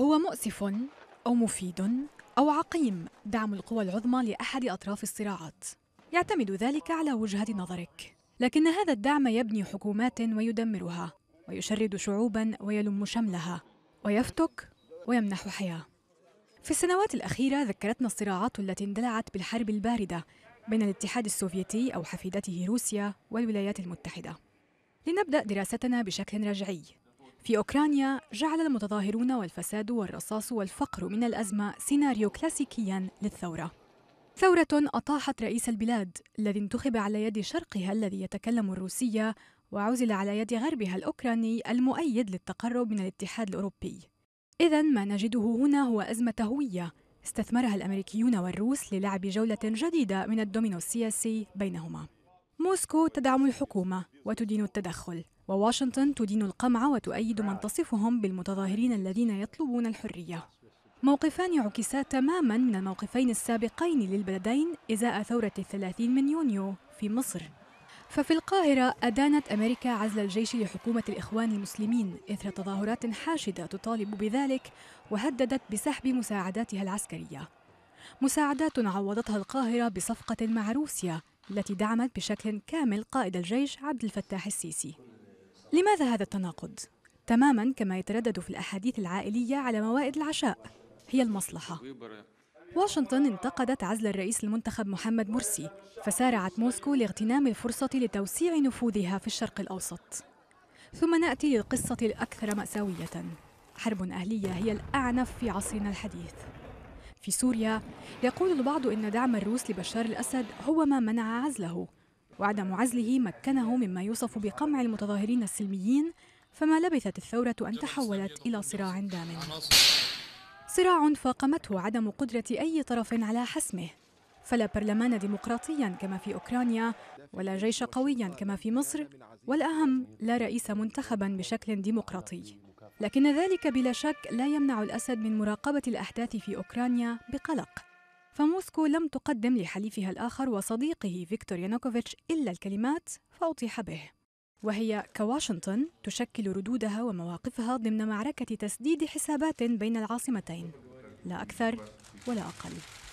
هو مؤسف أو مفيد أو عقيم دعم القوى العظمى لأحد أطراف الصراعات يعتمد ذلك على وجهة نظرك لكن هذا الدعم يبني حكومات ويدمرها ويشرد شعوبا ويلم شملها ويفتك ويمنح حياه في السنوات الأخيرة ذكرتنا الصراعات التي اندلعت بالحرب الباردة بين الاتحاد السوفيتي أو حفيدته روسيا والولايات المتحدة. لنبدأ دراستنا بشكل رجعي. في أوكرانيا جعل المتظاهرون والفساد والرصاص والفقر من الأزمة سيناريو كلاسيكيا للثورة ثورة أطاحت رئيس البلاد الذي انتخب على يد شرقها الذي يتكلم الروسية وعزل على يد غربها الأوكراني المؤيد للتقرب من الاتحاد الأوروبي إذا ما نجده هنا هو أزمة هوية استثمرها الأمريكيون والروس للعب جولة جديدة من الدومينو السياسي بينهما موسكو تدعم الحكومة وتدين التدخل وواشنطن تدين القمع وتؤيد من تصفهم بالمتظاهرين الذين يطلبون الحرية موقفان عكسا تماما من الموقفين السابقين للبلدين إزاء ثورة الثلاثين من يونيو في مصر ففي القاهرة أدانت أمريكا عزل الجيش لحكومة الإخوان المسلمين إثر تظاهرات حاشدة تطالب بذلك وهددت بسحب مساعداتها العسكرية مساعدات عوضتها القاهرة بصفقة مع روسيا التي دعمت بشكل كامل قائد الجيش عبد الفتاح السيسي لماذا هذا التناقض؟ تماما كما يتردد في الأحاديث العائلية على موائد العشاء هي المصلحة واشنطن انتقدت عزل الرئيس المنتخب محمد مرسي فسارعت موسكو لاغتنام الفرصة لتوسيع نفوذها في الشرق الأوسط ثم نأتي للقصة الأكثر مأساوية حرب أهلية هي الأعنف في عصرنا الحديث في سوريا يقول البعض إن دعم الروس لبشار الأسد هو ما منع عزله وعدم عزله مكنه مما يوصف بقمع المتظاهرين السلميين فما لبثت الثورة أن تحولت إلى صراع دام صراع فاقمته عدم قدرة أي طرف على حسمه فلا برلمان ديمقراطيا كما في أوكرانيا ولا جيش قويا كما في مصر والأهم لا رئيس منتخبا بشكل ديمقراطي لكن ذلك بلا شك لا يمنع الأسد من مراقبة الأحداث في أوكرانيا بقلق فموسكو لم تقدم لحليفها الآخر وصديقه فيكتور يانوكوفيتش إلا الكلمات فأطيح به وهي كواشنطن تشكل ردودها ومواقفها ضمن معركة تسديد حسابات بين العاصمتين لا أكثر ولا أقل